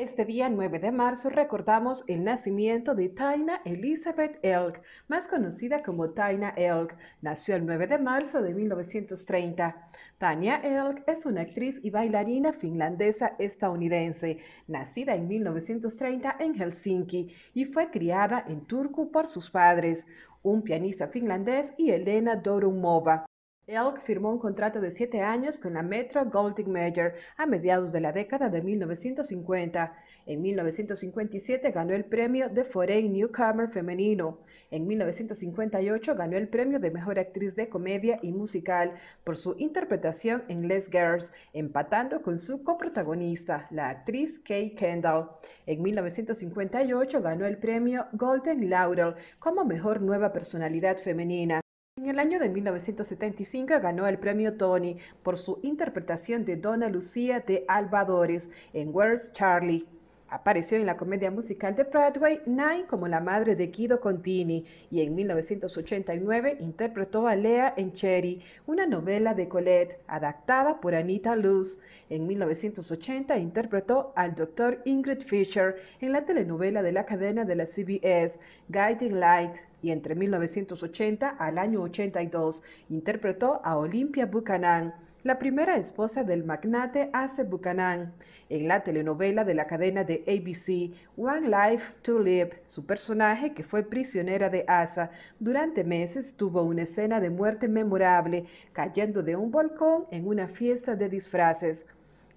Este día 9 de marzo recordamos el nacimiento de Taina Elizabeth Elk, más conocida como Taina Elk. Nació el 9 de marzo de 1930. Tania Elk es una actriz y bailarina finlandesa estadounidense, nacida en 1930 en Helsinki y fue criada en Turku por sus padres, un pianista finlandés y Elena Dorumova Elk eh, firmó un contrato de siete años con la Metro Goldwyn Mayer a mediados de la década de 1950. En 1957 ganó el premio de Foreign Newcomer Femenino. En 1958 ganó el premio de Mejor Actriz de Comedia y Musical por su interpretación en Les Girls, empatando con su coprotagonista, la actriz Kay Kendall. En 1958 ganó el premio Golden Laurel como Mejor Nueva Personalidad Femenina. En el año de 1975 ganó el premio Tony por su interpretación de Dona Lucía de Alvadores en Where's Charlie. Apareció en la comedia musical de Broadway Nine como la madre de Guido Contini y en 1989 interpretó a Lea en Cherry, una novela de Colette adaptada por Anita Luz. En 1980 interpretó al doctor Ingrid Fisher en la telenovela de la cadena de la CBS, Guiding Light, y entre 1980 al año 82 interpretó a Olympia Buchanan la primera esposa del magnate Ace Buchanan. En la telenovela de la cadena de ABC, One Life to Live, su personaje, que fue prisionera de Asa, durante meses tuvo una escena de muerte memorable, cayendo de un balcón en una fiesta de disfraces.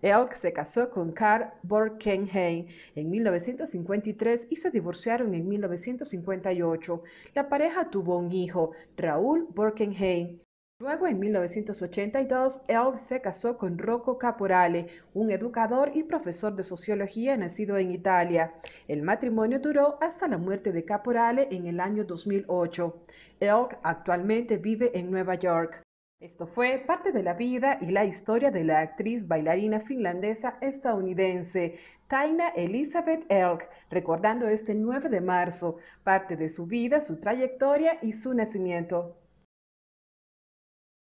Elk se casó con Carl Borkenheim en 1953 y se divorciaron en 1958. La pareja tuvo un hijo, Raúl Borkenheim. Luego, en 1982, Elk se casó con Rocco Caporale, un educador y profesor de sociología nacido en Italia. El matrimonio duró hasta la muerte de Caporale en el año 2008. Elk actualmente vive en Nueva York. Esto fue parte de la vida y la historia de la actriz bailarina finlandesa estadounidense Taina Elizabeth Elk, recordando este 9 de marzo, parte de su vida, su trayectoria y su nacimiento.